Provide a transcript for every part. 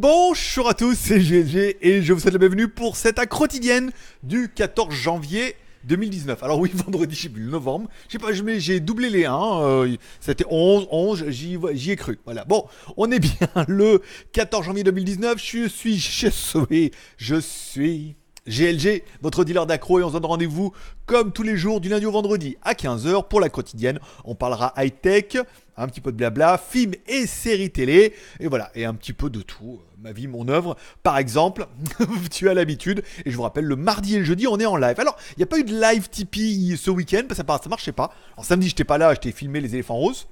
Bonjour à tous, c'est GG et je vous souhaite la bienvenue pour cette accro quotidienne du 14 janvier 2019. Alors oui, vendredi, je sais le novembre. Je sais pas, j'ai doublé les 1. Euh, c'était 11, 11, j'y ai cru. Voilà. Bon, on est bien le 14 janvier 2019. Je suis je suis, Je suis GLG, votre dealer d'accro, et on se donne rendez-vous comme tous les jours du lundi au vendredi à 15h pour la quotidienne. On parlera high-tech, un petit peu de blabla, films et séries télé, et voilà, et un petit peu de tout. Euh, ma vie, mon œuvre, par exemple, tu as l'habitude, et je vous rappelle, le mardi et le jeudi, on est en live. Alors, il n'y a pas eu de live Tipeee ce week-end, parce que ça ne marchait pas. Alors, samedi, je n'étais pas là, j'étais filmé les éléphants roses.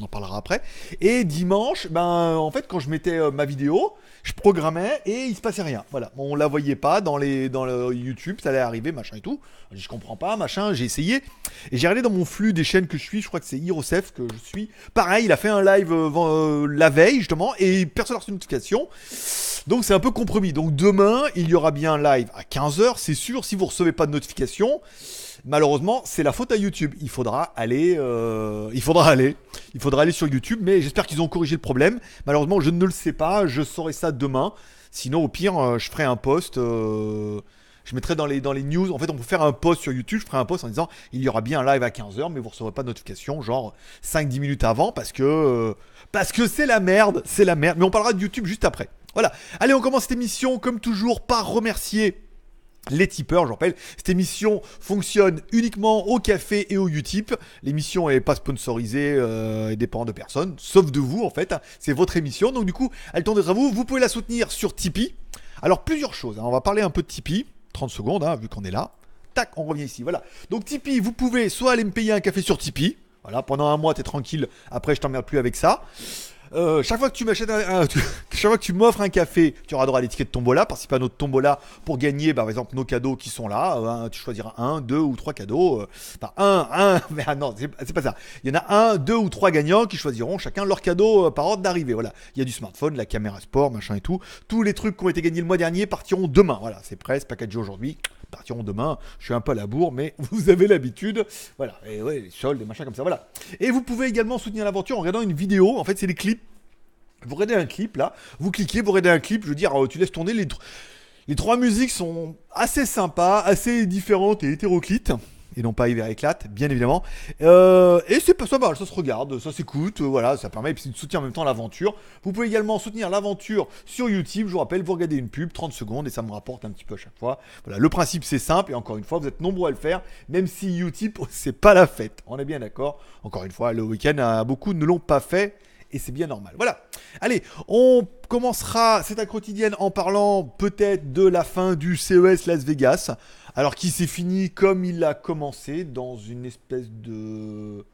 On en parlera après. Et dimanche, ben, en fait, quand je mettais euh, ma vidéo, je programmais et il se passait rien. Voilà, on la voyait pas dans dans le YouTube, ça allait arriver, machin et tout. Je comprends pas, machin. J'ai essayé et j'ai regardé dans mon flux des chaînes que je suis. Je crois que c'est Hirosef que je suis. Pareil, il a fait un live euh, euh, la veille justement et personne n'a reçu une notification. Donc c'est un peu compromis. Donc demain, il y aura bien un live à 15h, c'est sûr. Si vous recevez pas de notification, Malheureusement, c'est la faute à YouTube. Il faudra aller, euh, il faudra aller, il faudra aller sur YouTube. Mais j'espère qu'ils ont corrigé le problème. Malheureusement, je ne le sais pas. Je saurai ça demain. Sinon, au pire, euh, je ferai un post. Euh, je mettrai dans les, dans les news. En fait, on peut faire un post sur YouTube. Je ferai un post en disant il y aura bien un live à 15h, mais vous recevrez pas de notification, genre 5-10 minutes avant, parce que parce que c'est la merde. C'est la merde. Mais on parlera de YouTube juste après. Voilà. Allez, on commence cette émission, comme toujours, par remercier les tipeurs, je rappelle. Cette émission fonctionne uniquement au café et au Utip. L'émission n'est pas sponsorisée euh, et dépend de personne, sauf de vous en fait. C'est votre émission, donc du coup, elle tourne à vous. Vous pouvez la soutenir sur Tipeee. Alors plusieurs choses, hein. on va parler un peu de Tipeee. 30 secondes, hein, vu qu'on est là. Tac, on revient ici, voilà. Donc Tipeee, vous pouvez soit aller me payer un café sur Tipeee. Voilà, pendant un mois, t'es tranquille. Après, je t'emmerde plus avec ça. Euh, chaque fois que tu m'achètes un, chaque fois que tu m'offres un café, tu auras droit à l'étiquette tombola, participer à notre tombola pour gagner, bah, par exemple, nos cadeaux qui sont là. Euh, hein, tu choisiras un, deux ou trois cadeaux. Euh, enfin, un, un, mais ah non, c'est pas ça. Il y en a un, deux ou trois gagnants qui choisiront chacun leur cadeau par ordre d'arrivée. Voilà. Il y a du smartphone, la caméra sport, machin et tout. Tous les trucs qui ont été gagnés le mois dernier partiront demain. Voilà, c'est c'est packagé aujourd'hui partiront demain. Je suis un peu à la bourre, mais vous avez l'habitude. Voilà. Et ouais, les soldes, des machins comme ça. Voilà. Et vous pouvez également soutenir l'aventure en regardant une vidéo. En fait, c'est des clips. Vous regardez un clip là, vous cliquez, vous regardez un clip, je veux dire, euh, tu laisses tourner les, les trois musiques sont assez sympas, assez différentes et hétéroclites et non pas Hiver éclate, bien évidemment. Euh, et c'est pas ça, mal, ça se regarde, ça s'écoute, euh, voilà, ça permet de soutenir en même temps l'aventure. Vous pouvez également soutenir l'aventure sur YouTube. Je vous rappelle, vous regardez une pub 30 secondes et ça me rapporte un petit peu à chaque fois. Voilà, le principe c'est simple et encore une fois, vous êtes nombreux à le faire, même si YouTube c'est pas la fête. On est bien d'accord. Encore une fois, le week-end, euh, beaucoup ne l'ont pas fait et c'est bien normal. Voilà. Allez, on commencera cette quotidienne en parlant peut-être de la fin du CES Las Vegas. Alors qui s'est fini comme il a commencé, dans une espèce de...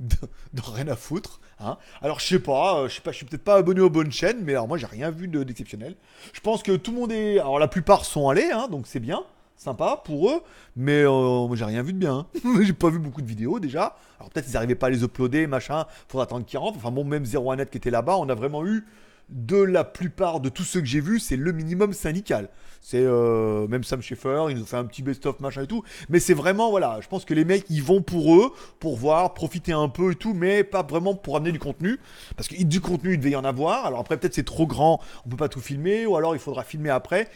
de, rien à foutre. Hein. Alors je sais pas, euh, je sais pas, je suis peut-être pas abonné aux bonnes chaînes, mais alors moi j'ai rien vu d'exceptionnel. je pense que tout le monde est... Alors la plupart sont allés, hein, donc c'est bien sympa pour eux, mais euh, moi j'ai rien vu de bien. Hein. j'ai pas vu beaucoup de vidéos déjà. Alors peut-être ils arrivaient pas à les uploader, machin, faudra attendre qu'ils rentrent. Enfin bon, même 01net qui était là-bas, on a vraiment eu de la plupart de tous ceux que j'ai vu, c'est le minimum syndical. C'est euh, même Sam Schaeffer, ils nous fait un petit best-of machin et tout. Mais c'est vraiment, voilà, je pense que les mecs, ils vont pour eux, pour voir, profiter un peu et tout, mais pas vraiment pour amener du contenu. Parce que du contenu, il devait y en avoir. Alors après, peut-être c'est trop grand, on peut pas tout filmer, ou alors il faudra filmer après.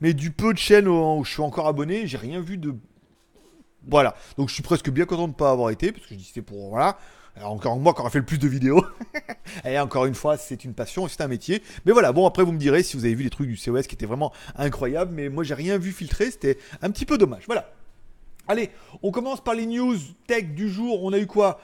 Mais du peu de chaînes où je suis encore abonné, j'ai rien vu de. Voilà. Donc je suis presque bien content de ne pas avoir été, parce que je dis c'est pour. Voilà. Alors encore moi qui aura fait le plus de vidéos. et encore une fois, c'est une passion, c'est un métier. Mais voilà, bon après vous me direz si vous avez vu les trucs du COS qui étaient vraiment incroyables, mais moi j'ai rien vu filtrer, c'était un petit peu dommage. Voilà. Allez, on commence par les news tech du jour. On a eu quoi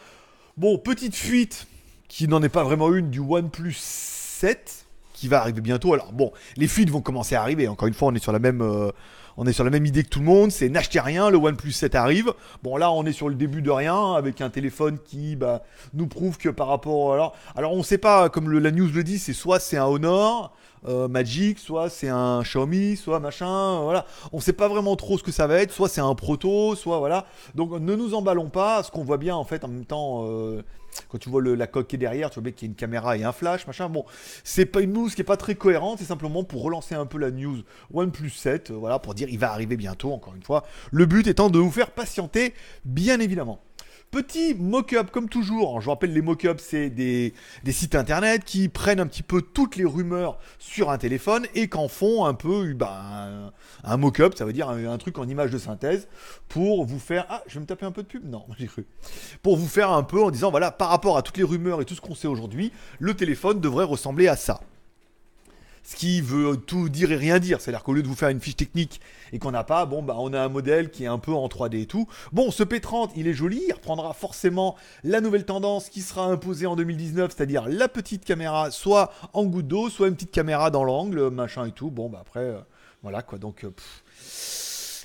Bon, petite fuite qui n'en est pas vraiment une du OnePlus 7 qui va arriver bientôt. Alors bon, les fuites vont commencer à arriver. Encore une fois, on est sur la même euh, on est sur la même idée que tout le monde, c'est n'achetez rien, le OnePlus 7 arrive. Bon là, on est sur le début de rien avec un téléphone qui bah, nous prouve que par rapport alors alors on sait pas comme la news le dit, c'est soit c'est un Honor, euh, Magic, soit c'est un Xiaomi, soit machin, euh, voilà. On sait pas vraiment trop ce que ça va être, soit c'est un proto, soit voilà. Donc ne nous emballons pas, ce qu'on voit bien en fait en même temps. Euh, quand tu vois la coque qui est derrière, tu vois bien qu'il y a une caméra et un flash, machin. Bon, c'est pas une news qui est pas très cohérente, c'est simplement pour relancer un peu la news OnePlus 7, voilà, pour dire il va arriver bientôt, encore une fois. Le but étant de vous faire patienter, bien évidemment. Petit mock-up comme toujours. Hein. Je vous rappelle, les mock-ups, c'est des, sites internet qui prennent un petit peu toutes les rumeurs sur un téléphone et qu'en font un peu bah, un mock-up, ça veut dire un, un, truc en image de synthèse pour vous faire. Ah, je vais me taper un peu de pub Non, j'ai cru. Pour vous faire un peu en disant voilà, par rapport à toutes les rumeurs et tout ce qu'on sait aujourd'hui, le téléphone devrait ressembler à ça ce qui veut tout dire et rien dire. C'est-à-dire qu'au lieu de vous faire une fiche technique et qu'on n'a pas, bon, bah, on a un modèle qui est un peu en 3D et tout. Bon, ce P30, il est joli, il reprendra forcément la nouvelle tendance qui sera imposée en 2019, c'est-à-dire la petite caméra, soit en goutte d'eau, soit une petite caméra dans l'angle, machin et tout. Bon, bah après, euh, voilà quoi. Donc, euh,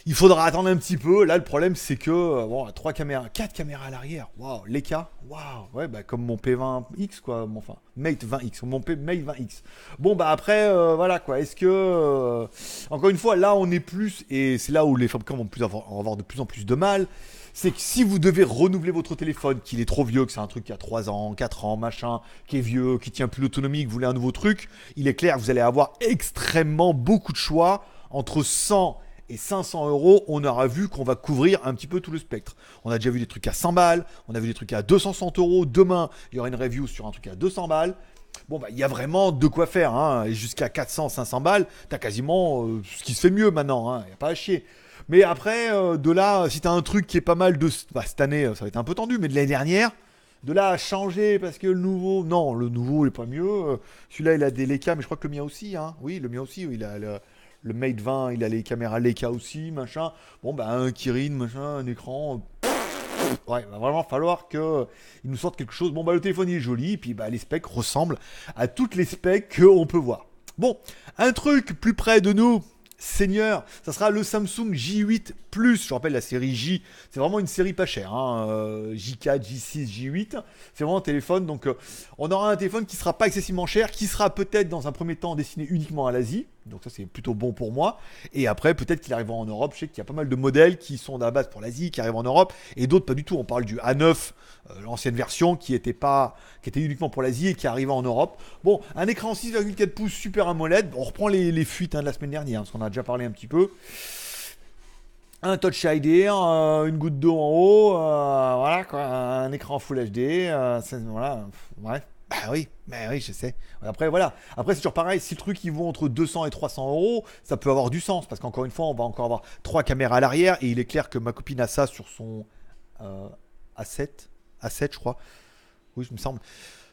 il faudra attendre un petit peu. Là, le problème, c'est que euh, bon, trois caméras, quatre caméras à l'arrière. Waouh, les cas. Waouh, ouais, bah, comme mon P20X quoi, enfin Mate 20X, mon P Mate 20X. Bon bah après, euh, voilà quoi. Est-ce que euh, encore une fois, là, on est plus et c'est là où les fabricants vont plus avoir, avoir de plus en plus de mal. C'est que si vous devez renouveler votre téléphone, qu'il est trop vieux, que c'est un truc qui a 3 ans, 4 ans, machin, qui est vieux, qui tient plus l'autonomie, que vous voulez un nouveau truc, il est clair, vous allez avoir extrêmement beaucoup de choix entre 100 et 500 euros, on aura vu qu'on va couvrir un petit peu tout le spectre. On a déjà vu des trucs à 100 balles, on a vu des trucs à 260 euros. Demain, il y aura une review sur un truc à 200 balles. Bon, bah, il y a vraiment de quoi faire. Hein. Et jusqu'à 400, 500 balles, tu as quasiment euh, ce qui se fait mieux maintenant. Il hein. n'y a pas à chier. Mais après, euh, de là, si tu as un truc qui est pas mal de. Bah, cette année, euh, ça va être un peu tendu, mais de l'année dernière, de là à changer parce que le nouveau. Non, le nouveau, il pas mieux. Celui-là, il a des LECA, mais je crois que le mien aussi. Hein. Oui, le mien aussi. il a le Mate 20, il a les caméras Leica aussi, machin. Bon, ben un Kirin, machin, un écran. Ouais, va vraiment falloir que nous sorte quelque chose. Bon, bah, le téléphone il est joli, puis bah, les specs ressemblent à toutes les specs qu'on peut voir. Bon, un truc plus près de nous, Seigneur, ça sera le Samsung J8 Plus. Je rappelle la série J, c'est vraiment une série pas chère. Hein. J4, J6, J8, c'est vraiment un téléphone. Donc, euh, on aura un téléphone qui sera pas excessivement cher, qui sera peut-être dans un premier temps destiné uniquement à l'Asie. Donc ça c'est plutôt bon pour moi. Et après peut-être qu'il arrivera en Europe. Je sais qu'il y a pas mal de modèles qui sont à la base pour l'Asie, qui arrivent en Europe, et d'autres pas du tout. On parle du A9, euh, l'ancienne version qui était pas, qui était uniquement pour l'Asie et qui arrivait en Europe. Bon, un écran 6,4 pouces Super AMOLED. On reprend les, fuites hein, de la semaine dernière, parce qu'on a déjà parlé un petit peu. Un touch ID, euh, une goutte d'eau en haut, euh, voilà quoi, un écran Full HD, voilà, bref. Ben oui, mais ben oui, je sais. Après, voilà. Après, c'est toujours pareil. Si le truc il vaut entre 200 et 300 euros, ça peut avoir du sens parce qu'encore une fois, on va encore avoir trois caméras à l'arrière et il est clair que ma copine a ça sur son euh, A7, A7, je crois. Oui, je me semble.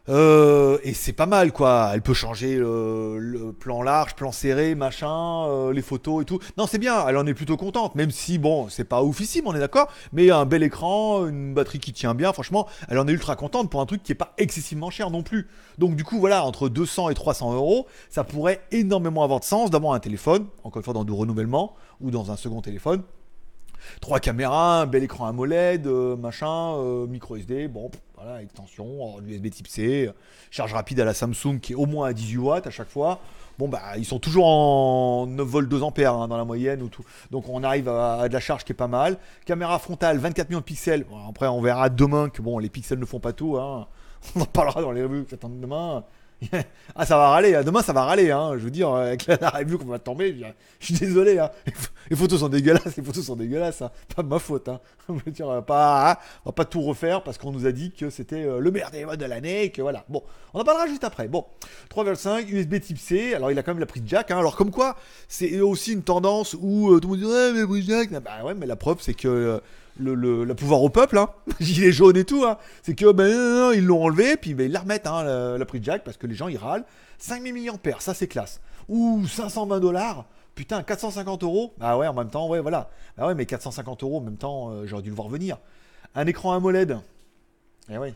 Euh, et c'est pas mal, quoi. Elle peut changer euh, le, plan large, plan serré, machin, euh, les photos et tout. Non, c'est bien, elle en est plutôt contente, même si, bon, c'est pas oufissime, on est d'accord, mais un bel écran, une batterie qui tient bien, franchement, elle en est ultra contente pour un truc qui est pas excessivement cher non plus. Donc, du coup, voilà, entre 200 et 300 euros, ça pourrait énormément avoir de sens d'avoir un téléphone, encore une fois, dans du renouvellement ou dans un second téléphone, Trois caméras, un bel écran AMOLED, euh, machin, euh, micro SD, bon, voilà, extension, USB euh, type C, charge rapide à la Samsung qui est au moins à 18 watts à chaque fois. Bon, bah, ils sont toujours en 9 volts 2 ampères hein, dans la moyenne ou tout. Donc, on arrive à, de la charge qui est pas mal. Caméra frontale, 24 millions de pixels. après, on verra demain que, bon, les pixels ne font pas tout, hein. On en parlera dans les revues que attendent demain. ah, ça va râler, hein. demain ça va râler, hein. je veux dire, euh, avec la review qu'on va tomber, je, suis désolé, hein. les photos sont dégueulasses, les photos sont dégueulasses, hein. pas de ma faute, je dire, euh, pas, on va pas tout refaire parce qu'on nous a dit que c'était euh, le meilleur de l'année, que voilà, bon, on en parlera juste après, bon, 3,5, USB type C, alors il a quand même la prise jack, alors comme quoi, c'est aussi une tendance où tout le monde dit, ouais, mais prise jack, ah, bah ouais, mais la preuve c'est que le, pouvoir au peuple, hein, gilet jaune et tout, hein. c'est que ben, ils l'ont enlevé, puis ben, ils la remettent, hein, la, prix Jack, parce que les gens ils râlent. 5000 mAh ça c'est classe. Ou 520 dollars, putain, 450 euros, ah ouais, en même temps, ouais, voilà. Bah ouais, mais 450 euros, en même temps, euh, j'aurais dû le voir venir. Un écran AMOLED, eh oui.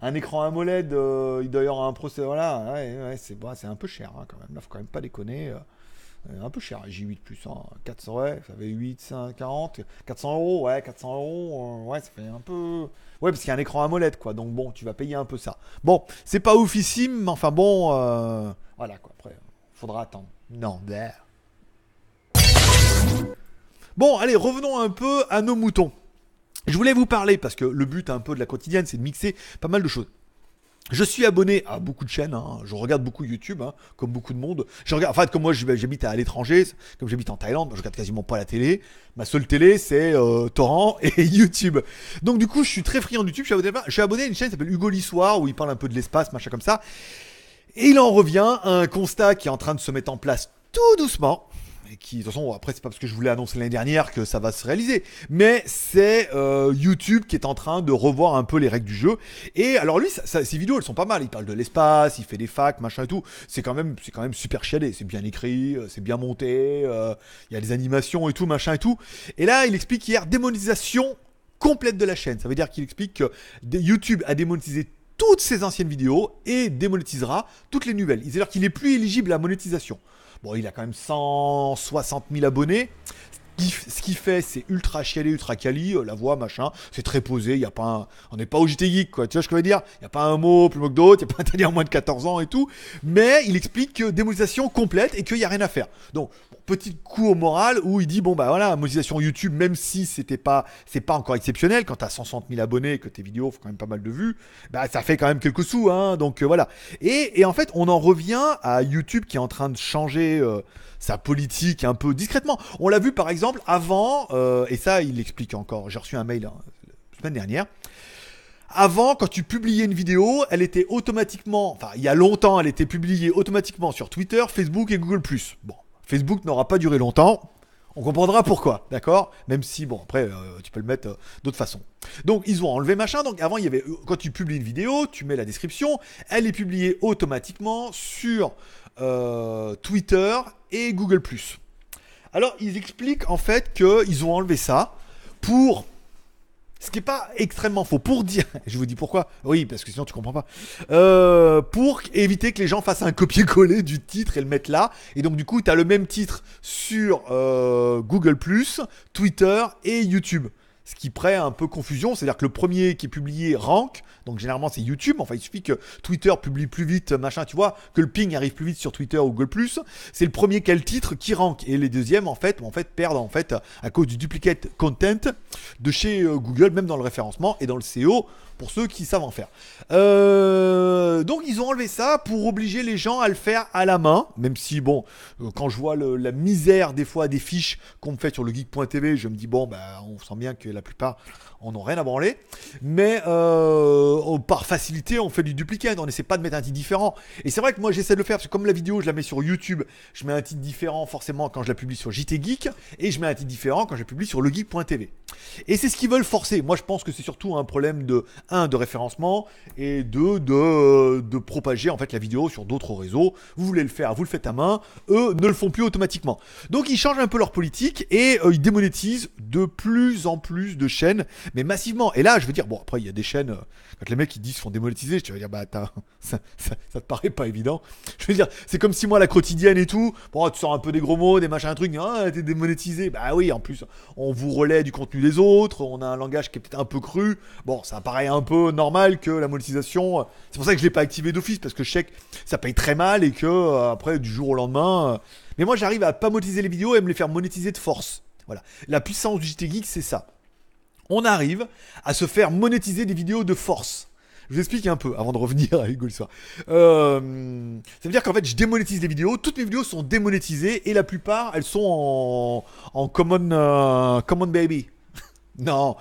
Un écran AMOLED, euh, il doit y avoir un procès, voilà, ouais, ouais, c'est bah, un peu cher hein, quand même, là, faut quand même pas déconner. Euh un peu cher, J8 plus, hein, 400, ouais, ça fait 8, 5, 40, 400 euros, ouais, 400 euros, euh, ouais, ça fait un peu. Ouais, parce qu'il y a un écran à molette, quoi, donc bon, tu vas payer un peu ça. Bon, c'est pas oufissime, mais enfin bon, euh, voilà, quoi, après, faudra attendre. Non, d'air. Bon, allez, revenons un peu à nos moutons. Je voulais vous parler, parce que le but un peu de la quotidienne, c'est de mixer pas mal de choses. Je suis abonné à beaucoup de chaînes, hein. je regarde beaucoup YouTube, hein, comme beaucoup de monde. Je regarde, enfin, comme moi j'habite à l'étranger, comme j'habite en Thaïlande, je regarde quasiment pas la télé. Ma seule télé c'est euh, Torrent et YouTube. Donc du coup je suis très friand de YouTube, je suis, abonné, à, une chaîne qui s'appelle Hugo Lissoir, où il parle un peu de l'espace, machin comme ça. Et il en revient à un constat qui est en train de se mettre en place tout doucement, qui, de toute façon, après, c'est pas parce que je voulais annoncer l'année dernière que ça va se réaliser, mais c'est euh, YouTube qui est en train de revoir un peu les règles du jeu. Et alors, lui, ses vidéos, elles sont pas mal. Il parle de l'espace, il fait des facs, machin et tout. C'est quand même, quand même super chiadé. C'est bien écrit, euh, c'est bien monté, euh, il y a des animations et tout, machin et tout. Et là, il explique hier démonisation complète de la chaîne. Ça veut dire qu'il explique que YouTube a démonétisé toutes ses anciennes vidéos et démonétisera toutes les nouvelles. C'est-à-dire qu'il n'est plus éligible à la monétisation. Bon, il a quand même 160 000 abonnés. Ce qu'il fait, c'est ultra chialé, ultra quali, euh, la voix, machin, c'est très posé, y a pas un... on n'est pas au JT Geek, quoi, tu vois ce que je veux dire Il n'y a pas un mot plus mot que d'autres, il n'y a pas un en moins de 14 ans et tout, mais il explique que démonisation complète et qu'il n'y a rien à faire. Donc, petit coup au moral où il dit bon bah voilà, monétisation YouTube, même si c'était pas, c'est pas encore exceptionnel, quand t'as 160 000 abonnés et que tes vidéos font quand même pas mal de vues, bah ça fait quand même quelques sous, hein, donc euh, voilà. Et, et, en fait, on en revient à YouTube qui est en train de changer euh, sa politique un peu discrètement. On l'a vu par exemple avant, euh, et ça il l'explique encore, j'ai reçu un mail hein, la semaine dernière, avant, quand tu publiais une vidéo, elle était automatiquement, enfin il y a longtemps, elle était publiée automatiquement sur Twitter, Facebook et Google ⁇ Bon, Facebook n'aura pas duré longtemps. On comprendra pourquoi, d'accord Même si, bon, après, euh, tu peux le mettre d'autre euh, d'autres façons. Donc, ils ont enlevé machin. Donc, avant, il y avait, euh, quand tu publies une vidéo, tu mets la description. Elle est publiée automatiquement sur Twitter et Google. Alors, ils expliquent en fait qu'ils ont enlevé ça pour ce qui n'est pas extrêmement faux. Pour dire, je vous dis pourquoi, oui, parce que sinon tu comprends pas. Euh, pour éviter que les gens fassent un copier-coller du titre et le mettent là. Et donc, du coup, tu as le même titre sur euh, Google, Twitter et YouTube ce qui prête un peu confusion, c'est-à-dire que le premier qui est publié rank, donc généralement c'est YouTube, enfin il suffit que Twitter publie plus vite, machin, tu vois, que le ping arrive plus vite sur Twitter ou Google+, c'est le premier qui a le titre qui rank, et les deuxièmes en fait, en fait perdent en fait à cause du duplicate content de chez euh, Google, même dans le référencement et dans le SEO, pour ceux qui savent en faire. Euh, donc ils ont enlevé ça pour obliger les gens à le faire à la main, même si bon, euh, quand je vois la misère des fois des fiches qu'on me fait sur le geek.tv, je me dis bon, bah on sent bien que la plupart en ont rien à branler. Mais euh, oh, par facilité, on fait du duplicate, on n'essaie pas de mettre un titre différent. Et c'est vrai que moi j'essaie de le faire, parce que comme la vidéo, je la mets sur YouTube, je mets un titre différent forcément quand je la publie sur JT Geek, et je mets un titre différent quand je la publie sur legeek.tv. Et c'est ce qu'ils veulent forcer. Moi je pense que c'est surtout un problème de, un, de référencement, et deux, de, de propager en fait la vidéo sur d'autres réseaux. Vous voulez le faire, vous le faites à main, eux ne le font plus automatiquement. Donc ils changent un peu leur politique, et euh, ils démonétisent de plus en plus de chaînes, mais massivement. Et là, je veux dire, bon, après, il y a des chaînes, euh, quand les mecs qui disent font démonétiser, je te veux dire, bah, ça, te paraît pas évident. Je veux dire, c'est comme si moi, la quotidienne et tout, bon, tu sors un peu des gros mots, des machins, un truc, ah, t'es démonétisé. Bah oui, en plus, on vous relaie du contenu des autres, on a un langage qui est peut-être un peu cru. Bon, ça paraît un peu normal que la monétisation, euh, c'est pour ça que je l'ai pas activé d'office, parce que je sais que ça paye très mal et que, euh, après, du jour au lendemain, mais moi, j'arrive à pas monétiser les vidéos et à me les faire monétiser de force. Voilà. La puissance du JT Geek, c'est ça on arrive à se faire monétiser des vidéos de force. Je vous explique un peu avant de revenir à Hugo euh, ça veut dire qu'en fait, je démonétise les vidéos. Toutes mes vidéos sont démonétisées et la plupart, elles sont en, common, euh, common baby. Non,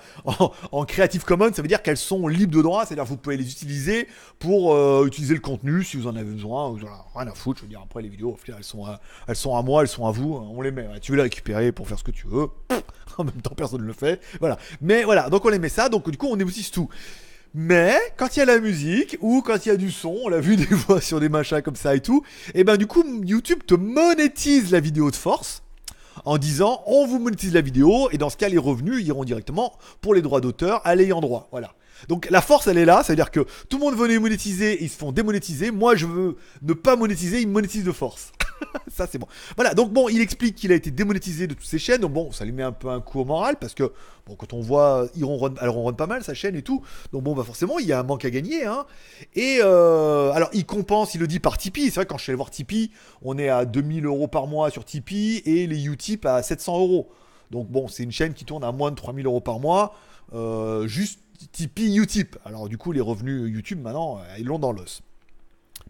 en, Creative Commons, ça veut dire qu'elles sont libres de droit, c'est-à-dire que vous pouvez les utiliser pour euh, utiliser le contenu si vous en avez besoin, vous en rien à foutre, je veux dire, après les vidéos, elles sont à, moi, elles sont à vous, hein, on les met, tu veux les récupérer pour faire ce que tu veux, en même temps personne ne le fait, voilà. Mais voilà, donc on les met ça, donc du coup on aussi tout. Mais quand il y a la musique ou quand il y a du son, on l'a vu des fois sur des machins comme ça et tout, et eh ben du coup YouTube te monétise la vidéo de force en disant on vous monétise la vidéo et dans ce cas les revenus iront directement pour les droits d'auteur à l'ayant droit. Voilà. Donc la force, elle est là, c'est-à-dire que tout le monde veut les monétiser, ils se font démonétiser. Moi, je veux ne pas monétiser, ils me monétisent de force. ça, c'est bon. Voilà, donc bon, il explique qu'il a été démonétisé de toutes ses chaînes. Donc bon, ça lui met un peu un coup au moral parce que, bon, quand on voit, il alors elle ronronne pas mal sa chaîne et tout. Donc bon, bah forcément, il y a un manque à gagner. Hein. Et euh, alors, il compense, il le dit par Tipeee. C'est vrai, quand je suis allé voir Tipeee, on est à 2000 euros par mois sur Tipeee et les Utip à 700 euros. Donc bon, c'est une chaîne qui tourne à moins de 3000 euros par mois. Euh, juste Tipeee Utip. Alors du coup, les revenus YouTube maintenant, euh, ils l'ont dans l'os.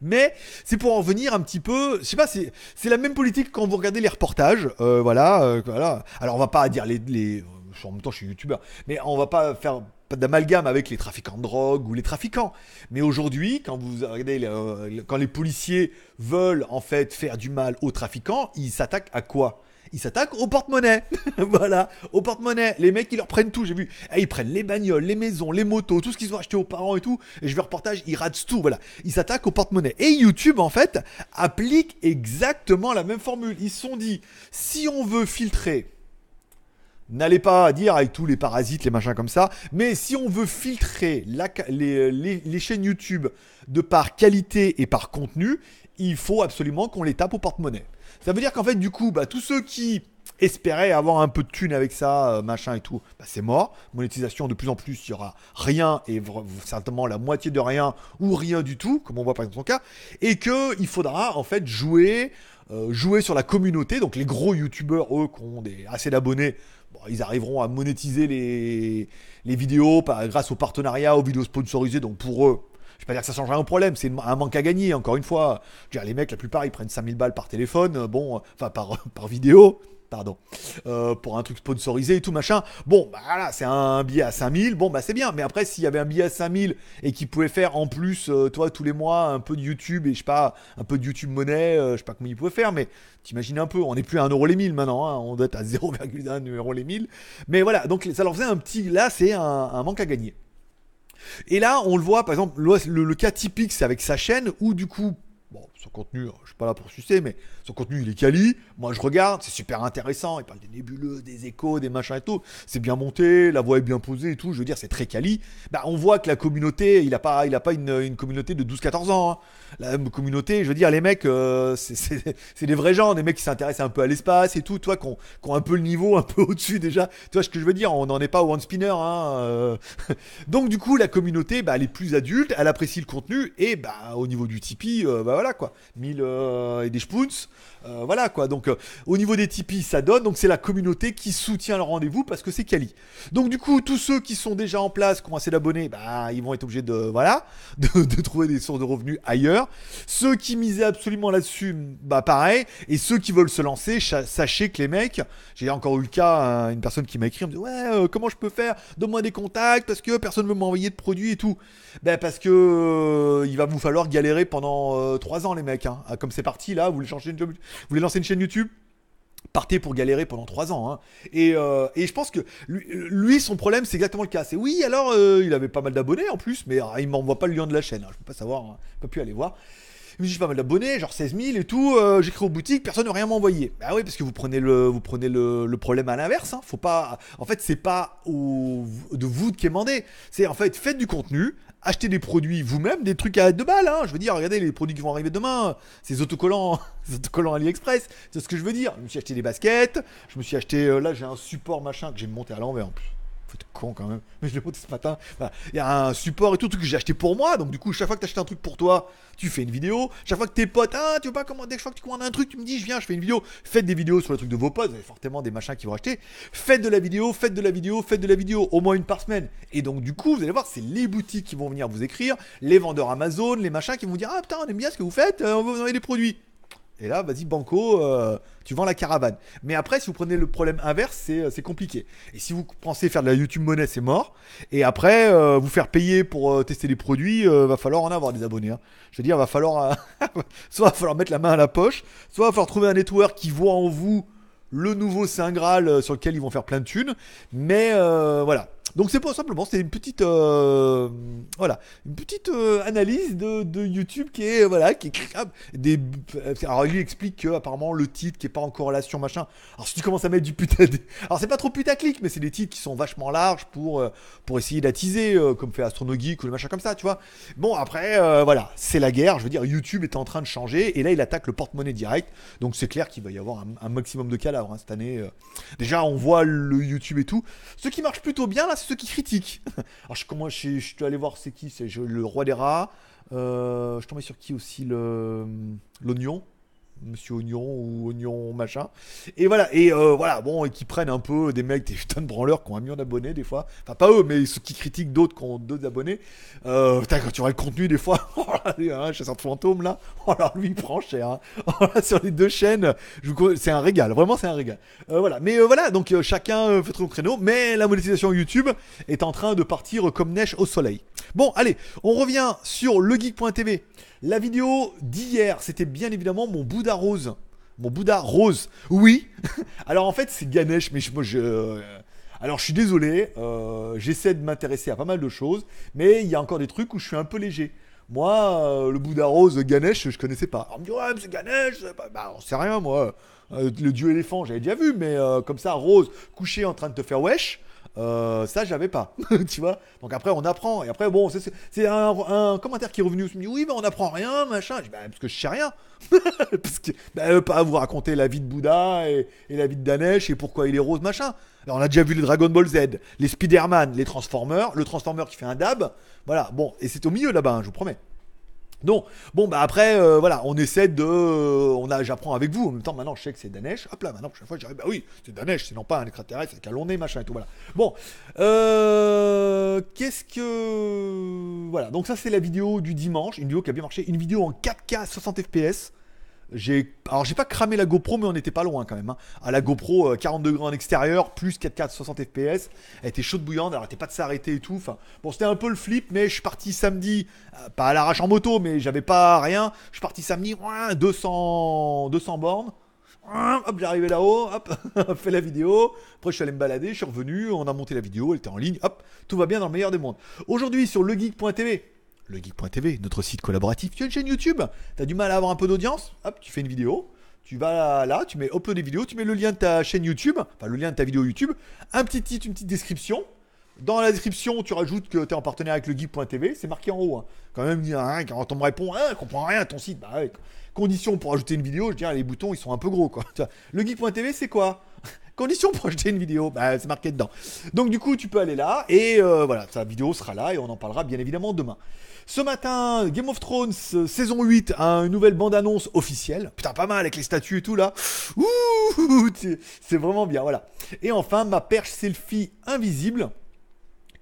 Mais c'est pour en venir un petit peu, je sais pas, c'est, la même politique quand vous regardez les reportages, euh, voilà, euh, voilà. Alors on va pas dire les, en même temps je suis youtubeur, mais on va pas faire d'amalgame avec les trafiquants de drogue ou les trafiquants. Mais aujourd'hui, quand vous regardez, quand les policiers veulent en fait faire du mal aux trafiquants, ils s'attaquent à quoi ils s'attaquent au porte-monnaie. voilà, au porte-monnaie. Les mecs, ils leur prennent tout, j'ai vu. Eh, ils prennent les bagnoles, les maisons, les motos, tout ce qu'ils ont acheté aux parents et tout. Et je vais reportage, ils ratent tout, voilà. Ils s'attaquent au porte-monnaie. Et YouTube, en fait, applique exactement la même formule. Ils se sont dit, si on veut filtrer N'allez pas dire avec tous les parasites, les machins comme ça. Mais si on veut filtrer euh, les, chaînes YouTube de par qualité et par contenu, il faut absolument qu'on les tape au porte-monnaie. Ça veut dire qu'en fait, du coup, bah, tous ceux qui espéraient avoir un peu de thunes avec ça, euh, machin et tout, bah, c'est mort. Monétisation de plus en plus, il n'y aura rien et certainement la moitié de rien ou rien du tout, comme on voit par exemple son cas, et qu'il faudra en fait jouer, euh, jouer sur la communauté. Donc les gros youtubeurs, eux, qui ont des, assez d'abonnés, ils arriveront à monétiser les, vidéos grâce aux partenariats, aux vidéos sponsorisées. Donc pour eux, je vais pas dire que ça changera un problème, c'est un manque à gagner, encore une fois. les mecs, la plupart, ils prennent 5000 balles par téléphone, euh, bon, euh, enfin, par, vidéo, pardon, euh, pour un truc sponsorisé et tout machin. Bon, bah voilà, c'est un billet à 5000, bon, bah c'est bien. Mais après, s'il y avait un billet à 5000 et qu'ils pouvait faire en plus, toi, tous les mois, un peu de YouTube et je sais pas, un peu de YouTube monnaie, je je sais pas comment il pouvait faire, mais t'imagines un peu, on n'est plus à 1 euro les 1000 maintenant, hein. on doit être à 0,1 les 1000. Mais voilà, donc ça leur faisait un petit, là, c'est un manque à gagner. Et là, on le voit, par exemple, le, cas typique, c'est avec sa chaîne, où du coup, son contenu, je ne suis pas là pour sucer, mais son contenu il est quali. Moi je regarde, c'est super intéressant. Il parle des nébuleuses, des échos, des machins et tout. C'est bien monté, la voix est bien posée et tout. Je veux dire, c'est très quali. Bah, on voit que la communauté, il n'a pas, il a pas une, communauté de 12-14 ans. Hein. La même communauté, je veux dire, les mecs, euh, c'est des vrais gens, des mecs qui s'intéressent un peu à l'espace et tout, toi, qui ont, un peu le niveau, un peu au-dessus déjà. Tu vois ce que je veux dire On n'en est pas au one spinner. Hein, euh. Donc du coup, la communauté, bah, elle est plus adulte, elle apprécie le contenu et bah, au niveau du Tipeee, euh, bah voilà quoi. 1000 euh, et des spoons. Euh, voilà quoi. Donc euh, au niveau des Tipeee, ça donne. Donc c'est la communauté qui soutient le rendez-vous parce que c'est Cali. Donc du coup, tous ceux qui sont déjà en place, qui ont assez d'abonnés, bah ils vont être obligés de voilà de, trouver des sources de revenus ailleurs. Ceux qui misaient absolument là-dessus, bah pareil. Et ceux qui veulent se lancer, sachez que les mecs, j'ai encore eu le cas, hein, une personne qui m'a écrit, me dit ouais comment je peux faire, donne-moi des contacts parce que personne ne veut m'envoyer de produits et tout. Ben parce que il va vous falloir galérer pendant 3 ans les Mec, hein. ah, Comme c'est parti là, vous voulez, vous voulez lancer une chaîne YouTube Partez pour galérer pendant trois ans. Hein. Euh, et, je pense que lui, son problème, c'est exactement le cas. C'est oui, alors euh, il avait pas mal d'abonnés en plus, mais ah, il m'envoie pas le lien de la chaîne. Hein. Je peux pas savoir, pas pu aller voir. mais j'ai pas mal d'abonnés, genre 16 000 et tout. Euh, j'écris aux boutiques, personne ne rien m'envoyé. Bah oui, parce que vous prenez le, vous prenez le, problème à l'inverse. Faut pas. En fait, c'est pas au, de vous de quémander. C'est en fait faites du contenu, Acheter des produits vous-même, des trucs à deux balles. Hein. Je veux dire, regardez les produits qui vont arriver demain, ces autocollants, ces autocollants AliExpress, c'est ce que je veux dire. Je me suis acheté des baskets, je me suis acheté, euh, là j'ai un support machin que j'ai monté à l'envers en plus. Faut con quand même. Mais je l'ai monté ce matin. Il y a un support et tout, tout que j'ai acheté pour moi. Donc, du coup, chaque fois que tu achètes un truc pour toi, tu fais une vidéo. Chaque fois que tes potes, ah, tu veux pas commander, chaque fois que tu commandes un truc, tu me dis, je viens, je fais une vidéo. Faites des vidéos sur les trucs de vos potes. Vous avez fortement des machins qui vont acheter. Faites de la vidéo, faites de la vidéo, faites de la vidéo, au moins une par semaine. Et donc, du coup, vous allez voir, c'est les boutiques qui vont venir vous écrire, les vendeurs Amazon, les machins qui vont dire, ah putain, on aime bien ce que vous faites, euh, on veut vous envoyer des produits. Et là, vas-y, Banco, euh, tu vends la caravane. Mais après, si vous prenez le problème inverse, euh, c'est compliqué. Et si vous pensez faire de la YouTube monnaie, c'est mort. Et après, euh, vous faire payer pour tester les produits, va falloir en avoir des abonnés. Hein. Je veux dire, va falloir. soit va falloir mettre la main à la poche, soit va falloir trouver un network qui voit en vous le nouveau Saint Graal sur lequel ils vont faire plein de thunes. Mais voilà, donc c'est pas simplement, c'est une petite, euh, voilà, une petite euh, analyse de, YouTube qui est voilà, qui est, des. Euh, alors lui explique que apparemment le titre qui est pas en corrélation machin. Alors si tu commences à mettre du putain, alors c'est pas trop putaclic, mais c'est des titres qui sont vachement larges pour pour essayer d'attiser, comme fait Astronogeek ou le machin comme ça, tu vois. Bon après voilà, c'est la guerre. Je veux dire, YouTube est en train de changer et là il attaque le porte-monnaie direct. Donc c'est clair qu'il va y avoir un, maximum de cas hein, cette année. Déjà on voit le YouTube et tout, ce qui marche plutôt bien là ceux qui critiquent. Alors, je, comment, je, je suis allé voir c'est qui C'est le roi des rats. Euh, je tombais sur qui aussi L'oignon. Monsieur Oignon ou Oignon machin. Et voilà, et euh, voilà, bon, et qui prennent un peu des mecs, des putains de branleurs qui ont un million d'abonnés des fois. Enfin, pas eux, mais ceux qui critiquent d'autres qui ont d'autres abonnés. Euh, putain, quand tu vois le contenu des fois, oh un chasseur de fantômes là, alors oh lui il prend cher. Hein. Oh sur les deux chaînes, c'est un régal, vraiment c'est un régal. Euh, voilà, mais euh, voilà, donc euh, chacun fait son créneau, mais la monétisation YouTube est en train de partir comme neige au soleil. Bon, allez, on revient sur legeek.tv. La vidéo d'hier, c'était bien évidemment mon Bouddha rose. Mon Bouddha rose, oui. Alors en fait, c'est Ganesh, mais je, euh, Alors je suis désolé, euh, j'essaie de m'intéresser à pas mal de choses, mais il y a encore des trucs où je suis un peu léger. Moi, euh, le Bouddha rose Ganesh, je connaissais pas. on me dit, ouais, c'est Ganesh, bah, on sait rien, moi. le dieu éléphant, j'avais déjà vu, mais comme ça, rose, couché en train de te faire wesh. Euh, ça, j'avais pas, tu vois. Donc après, on apprend. Et après, bon, c'est un, commentaire qui est revenu. Je me dis, oui, mais on apprend rien, machin. bah, parce que je sais rien. parce que, bah, euh, pas vous raconter la vie de Bouddha et, la vie de Danesh et pourquoi il est rose, machin. on a déjà vu les Dragon Ball Z, les Spider-Man, les Transformers, le Transformer qui fait un dab. Voilà, bon, et c'est au milieu là-bas, hein, je vous promets. Donc bon bah après euh, voilà, on essaie de, euh, j'apprends avec vous. En même temps, maintenant je sais que c'est Danesh. Hop là, maintenant chaque fois j'arrive, bah oui, c'est Danesh, c'est pas un extraterrestre, c'est calonné machin et tout voilà. Bon, euh, qu'est-ce que voilà, donc ça c'est la vidéo du dimanche, une vidéo qui a bien marché, une vidéo en 4K 60 fps. J'ai, alors j'ai pas cramé la GoPro, mais on n'était pas loin quand même. À hein. ah, la GoPro, 40 euh, degrés en extérieur, plus 4K 60 FPS. Elle était chaude bouillante, elle arrêtait pas de s'arrêter et tout. Enfin, bon, c'était un peu le flip, mais je suis parti samedi, euh, pas à l'arrache en moto, mais j'avais pas rien. Je suis parti samedi, 200, 200 bornes. Hop, j'arrivais là-haut, hop, fait la vidéo. Après, je suis allé me balader, je suis revenu, on a monté la vidéo, elle était en ligne, hop, tout va bien dans le meilleur des mondes. Aujourd'hui, sur legeek.tv, le geek.tv, notre site collaboratif. Tu as une chaîne YouTube, tu as du mal à avoir un peu d'audience, hop, tu fais une vidéo, tu vas là, tu mets upload des vidéos, tu mets le lien de ta chaîne YouTube, enfin le lien de ta vidéo YouTube, un petit titre, une petite description. Dans la description, tu rajoutes que tu es en partenaire avec Le legeek.tv, c'est marqué en haut. Hein. Quand même, quand on me répond, Je hein, je comprends rien à ton site, bah Condition pour ajouter une vidéo, je dis, les boutons, ils sont un peu gros, quoi. geek.tv c'est quoi Condition pour ajouter une vidéo, bah, c'est marqué dedans. Donc du coup, tu peux aller là et euh, voilà, ta vidéo sera là et on en parlera bien évidemment demain. Ce matin, Game of Thrones euh, saison 8 a une nouvelle bande-annonce officielle. Putain, pas mal avec les statues et tout là. Ouh, c'est vraiment bien, voilà. Et enfin, ma perche selfie invisible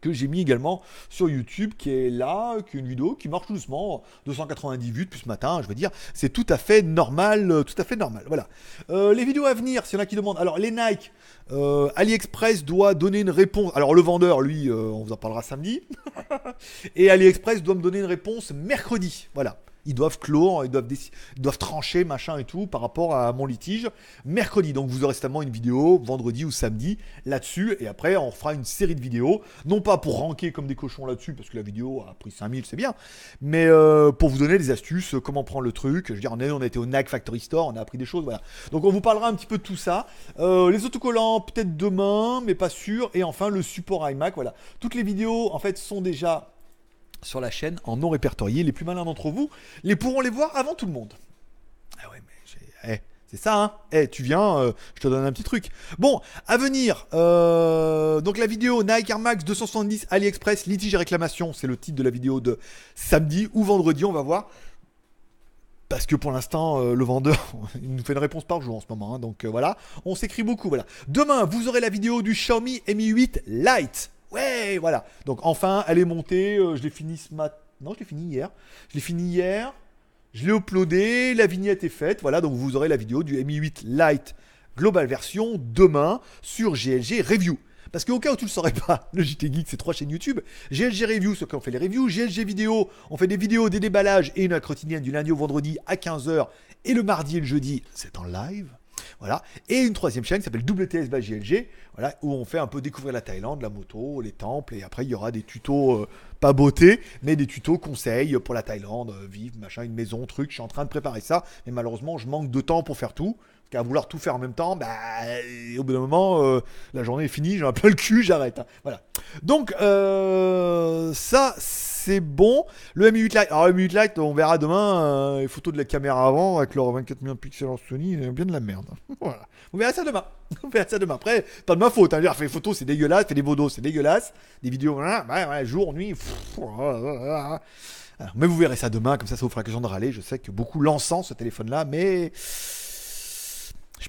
que j'ai mis également sur YouTube, qui est là, qui est une vidéo qui marche doucement, 290 vues depuis ce matin, hein, je veux dire, c'est tout à fait normal, euh, tout à fait normal. Voilà. Euh, les vidéos à venir, s'il y en a qui demandent. Alors les Nike, euh, AliExpress doit donner une réponse. Alors le vendeur, lui, on vous en parlera samedi. Et AliExpress doit me donner une réponse mercredi. Voilà ils doivent clore, ils doivent, trancher, machin et tout, par rapport à mon litige, mercredi. Donc vous aurez certainement une vidéo vendredi ou samedi là-dessus, et après on fera une série de vidéos, non pas pour ranquer comme des cochons là-dessus, parce que la vidéo a pris 5000, c'est bien, mais euh, pour vous donner des astuces, euh, comment prendre le truc. Je veux dire, on, a été au NAC Factory Store, on a appris des choses, voilà. Donc on vous parlera un petit peu de tout ça. Euh, les autocollants, peut-être demain, mais pas sûr, et enfin le support iMac, voilà. Toutes les vidéos, en fait, sont déjà sur la chaîne en non répertorié. Les plus malins d'entre vous les pourront les voir avant tout le monde. Ah eh, c'est ça, hein Eh, tu viens, euh, je te donne un petit truc. Bon, à venir, euh, donc la vidéo Nike Air Max 270 AliExpress, litige et réclamation, c'est le titre de la vidéo de samedi ou vendredi, on va voir parce que pour l'instant, euh, le vendeur, il nous fait une réponse par jour en ce moment. Hein, donc voilà, on s'écrit beaucoup. Voilà. Demain, vous aurez la vidéo du Xiaomi Mi 8 Lite voilà. Donc enfin, elle est montée, euh, je l'ai fini ce matin. Non, je l'ai fini hier. Je l'ai fini hier, je l'ai uploadé, la vignette est faite. Voilà, donc vous aurez la vidéo du Mi8 Lite Global version demain sur GLG Review. Parce qu'au cas où tu le saurais pas, le JT Geek, c'est trois chaînes YouTube. GLG Review, ce on fait les reviews. GLG Vidéo, on fait des vidéos, des déballages et une quotidienne du lundi au vendredi à 15h. Et le mardi et le jeudi, c'est en live. Voilà. Et une troisième chaîne qui s'appelle WTS by voilà, où on fait un peu découvrir la Thaïlande, la moto, les temples, et après il y aura des tutos, euh, pas beauté, mais des tutos conseils pour la Thaïlande, euh, vivre, machin, une maison, truc. Je suis en train de préparer ça, mais malheureusement, je manque de temps pour faire tout. Qu'à vouloir tout faire en même temps, bah, au bout d'un moment, euh, la journée est finie, j'ai un peu le cul, j'arrête. Hein. Voilà. Donc, ça, c'est bon. Le m 8 Lite, alors le 8 Lite, on verra demain euh, les photos de la caméra avant avec leur 24 millions de pixels en Sony, bien de la merde. voilà. On verra ça demain. On verra ça demain. Après, pas de ma faute. Hein. Fait des photos, c'est dégueulasse. Fait des photos c'est dégueulasse. Des vidéos, jour, nuit. Oh mais vous verrez ça demain, comme ça, ça vous fera que de râler. Je sais que beaucoup l'encensent ce téléphone-là, mais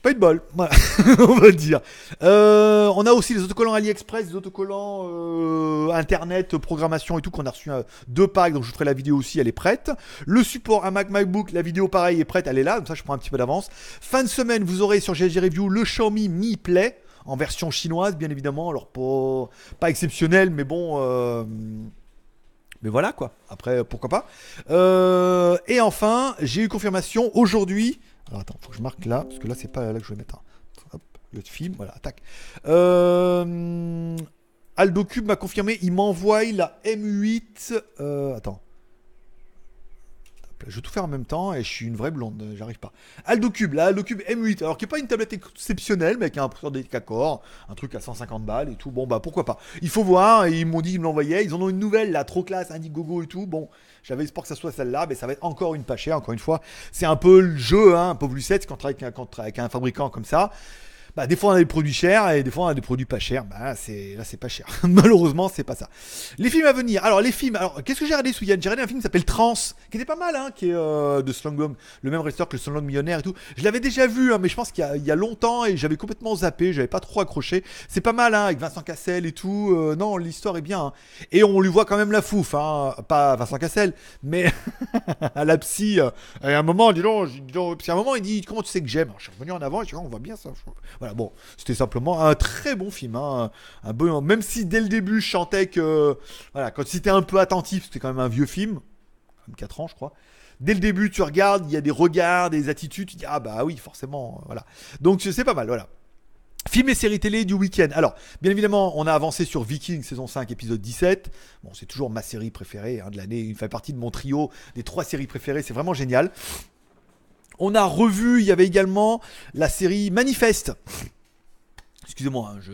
pas de bol, voilà. on va dire. Euh, on a aussi les autocollants AliExpress, les autocollants euh, Internet, programmation et tout, qu'on a reçu euh, deux packs, donc je vous ferai la vidéo aussi, elle est prête. Le support à Mac MacBook, la vidéo pareil est prête, elle est là, comme ça je prends un petit peu d'avance. Fin de semaine, vous aurez sur GSG Review le Xiaomi Mi Play, en version chinoise, bien évidemment, alors pas exceptionnel, mais bon... Mais voilà quoi, après pourquoi pas. et enfin, j'ai eu confirmation aujourd'hui attends, faut que je marque là, parce que là, c'est pas là que je vais mettre. Hein. Hop, le film, voilà, attaque. Euh, m'a confirmé, il m'envoie la M8. Euh, attends. Je vais tout faire en même temps et je suis une vraie blonde, j'arrive pas. Aldo Cube, là, Aldo Cube M8, alors qui est pas une tablette exceptionnelle, mais qui a un processeur décacore, un truc à 150 balles et tout. Bon, bah pourquoi pas. Il faut voir, ils m'ont dit Ils me l'envoyaient. Ils en ont une nouvelle, là, trop classe, Indiegogo et tout. Bon, j'avais espoir que ça soit celle-là, mais ça va être encore une pas chère, encore une fois. C'est un peu le jeu, hein, un peu Lucette, quand travaille avec un fabricant comme ça bah, des fois on a des produits chers et des fois on a des produits pas chers. Bah, c'est, là c'est pas cher. Malheureusement, c'est pas ça. Les films à venir. Alors les films. Alors qu'est-ce que j'ai regardé sous Yann J'ai regardé un film qui s'appelle Trans, qui était pas mal, hein, qui est euh, de Slumdog le même restaurant que le Millionnaire et tout. Je l'avais déjà vu, hein, mais je pense qu'il y a, longtemps et j'avais complètement zappé, j'avais pas trop accroché. C'est pas mal, hein, avec Vincent Cassel et tout. Euh, non, l'histoire est bien. Hein. Et on lui voit quand même la fouf, hein. Pas Vincent Cassel, mais à la psy. Euh, et à un moment, dis donc, dis un moment il dit comment tu sais que j'aime. je suis revenu en avant, je dis on voit bien ça. Voilà, bon, c'était simplement un très bon film. Hein. un même si dès le début, je chantais que. Voilà, quand c'était un peu attentif, c'était quand même un vieux film. 4 ans, je crois. Dès le début, tu regardes, il y a des regards, des attitudes. Tu dis, ah bah oui, forcément. Voilà. Donc, c'est pas mal, voilà. Film et séries télé du week-end. Alors, bien évidemment, on a avancé sur Viking, saison 5, épisode 17. Bon, c'est toujours ma série préférée hein, de l'année. Il fait partie de mon trio des trois séries préférées. C'est vraiment génial. On a revu, il y avait également la série Manifeste. Excusez-moi, hein, je,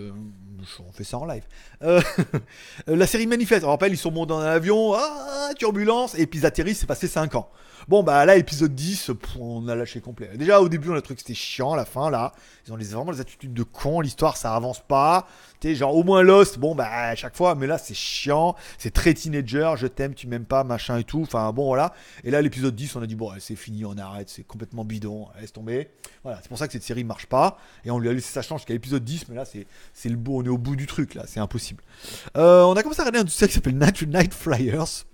on fait ça en live. Euh, la série Manifeste, on rappelle, ils sont montés dans un avion, ah, turbulence, et puis ils atterrissent, c'est passé 5 ans. Bon, bah là, épisode 10, on a lâché complet. Déjà, au début, on a trouvé que c'était chiant, la fin, là. Ils ont les, vraiment les attitudes de con, l'histoire, ça avance pas. Tu genre, au moins Lost, bon, bah, à chaque fois, mais là, c'est chiant. C'est très teenager, je t'aime, tu m'aimes pas, machin et tout. Enfin, bon, voilà. Et là, l'épisode 10, on a dit, bon, c'est fini, on arrête, c'est complètement bidon, laisse tomber. Voilà, c'est pour ça que cette série marche pas. Et on lui a laissé sa chance jusqu'à l'épisode 10, mais là, c'est le bout, on est au bout du truc, là, c'est impossible. Euh, on a commencé à regarder un truc qui s'appelle Night Flyers.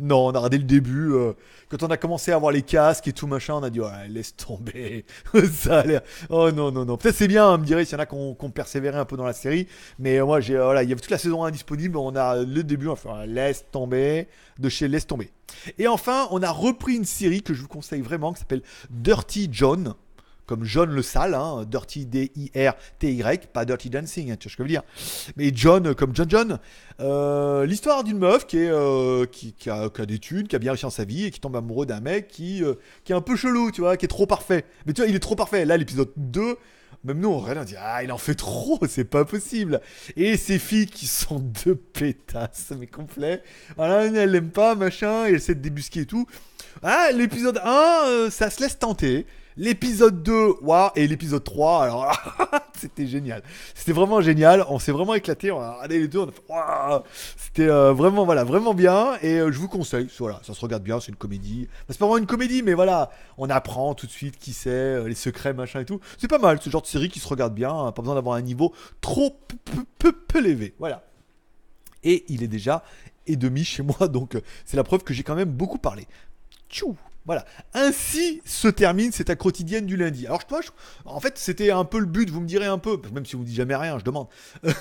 Non, on a regardé le début. Euh, quand on a commencé à avoir les casques et tout machin, on a dit, laisse tomber. ça a l'air. Oh non, non, non. Peut-être c'est bien, hein, me dirait, s'il y en a qui ont un peu dans la série. Mais euh, moi, j'ai, euh, voilà, il y avait toute la saison 1 disponible. On a le début, on laisse tomber. De chez Laisse tomber. Et enfin, on a repris une série que je vous conseille vraiment, qui s'appelle Dirty John comme John le sale, hein, Dirty D-I-R-T-Y, pas Dirty Dancing, hein, tu vois ce que je veux dire. Mais John euh, comme John John. Euh, l'histoire d'une meuf qui, est, euh, qui, a, qui, a, des thunes, qui a bien réussi en sa vie et qui tombe amoureux d'un mec qui, qui est un peu chelou, tu vois, qui est trop parfait. Mais tu vois, il est trop parfait. Là, l'épisode 2, même nous, on rien, on dit Ah, il en fait trop, c'est pas possible. Et ses filles qui sont de pétasses, mais complet. Voilà, elle l'aime pas, machin, elle essaie de débusquer et tout. Ah, l'épisode 1, ça se laisse tenter. L'épisode 2, waouh, et l'épisode 3, alors c'était génial. C'était vraiment génial, on s'est vraiment éclaté, on a regardé les deux, on a fait C'était euh, vraiment voilà, vraiment bien et euh, je vous conseille, voilà, ça se regarde bien, c'est une comédie. c'est pas vraiment une comédie mais voilà, on apprend tout de suite qui c'est, euh, les secrets machin et tout. C'est pas mal ce genre de série qui se regarde bien, hein, pas besoin d'avoir un niveau trop peu élevé. Voilà. Et il est déjà et demi chez moi donc c'est la preuve que j'ai quand même beaucoup parlé. Tchou voilà. Ainsi se termine cette quotidienne du lundi. Alors, je, je en fait, c'était un peu le but, vous me direz un peu, même si vous ne dites jamais rien, je demande,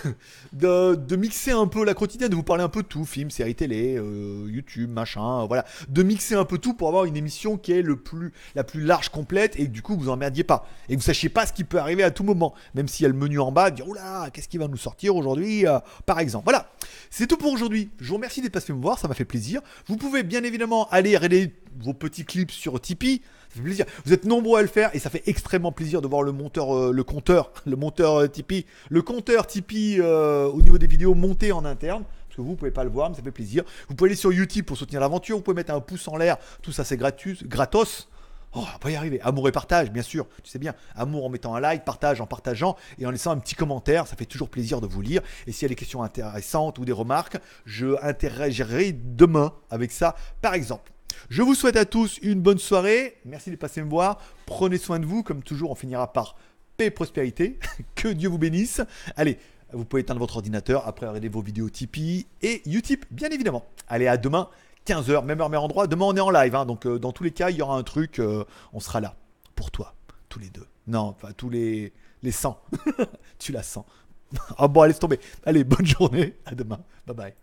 de, mixer un peu la quotidienne, de vous parler un peu de tout, films, séries télé, euh, YouTube, machin, voilà. De mixer un peu tout pour avoir une émission qui est le plus, la plus large, complète, et du coup, vous emmerdiez pas. Et que vous sachiez pas ce qui peut arriver à tout moment. Même s'il y a le menu en bas, dire, oula, qu'est-ce qui va nous sortir aujourd'hui, euh, par exemple. Voilà. C'est tout pour aujourd'hui. Je vous remercie d'être passé me voir, ça m'a fait plaisir. Vous pouvez bien évidemment aller regarder vos petits clips sur Tipeee. Ça fait plaisir. Vous êtes nombreux à le faire et ça fait extrêmement plaisir de voir le monteur, euh, le compteur, le monteur euh, Tipeee, le compteur Tipeee euh, au niveau des vidéos montées en interne. parce que Vous pouvez pas le voir, mais ça fait plaisir. Vous pouvez aller sur YouTube pour soutenir l'aventure. Vous pouvez mettre un pouce en l'air. Tout ça, c'est gratuit, gratos. Oh, on va y arriver. Amour et partage, bien sûr. Tu sais bien. Amour en mettant un like, partage en partageant et en laissant un petit commentaire. Ça fait toujours plaisir de vous lire. Et s'il y a des questions intéressantes ou des remarques, je interagirai demain avec ça, par exemple. Je vous souhaite à tous une bonne soirée. Merci de passer me voir. Prenez soin de vous. Comme toujours, on finira par paix et prospérité. que Dieu vous bénisse. Allez, vous pouvez éteindre votre ordinateur. Après, regardez vos vidéos Tipeee et Utip, bien évidemment. Allez, à demain, 15h, même heure, même endroit. Demain, on est en live. Hein. donc, euh, dans tous les cas, il y aura un truc. Euh, on sera là. Pour toi. Tous les deux. Non, enfin, tous les, les 100. tu la sens. Ah bon, allez, tomber. Allez, bonne journée. À demain. Bye bye.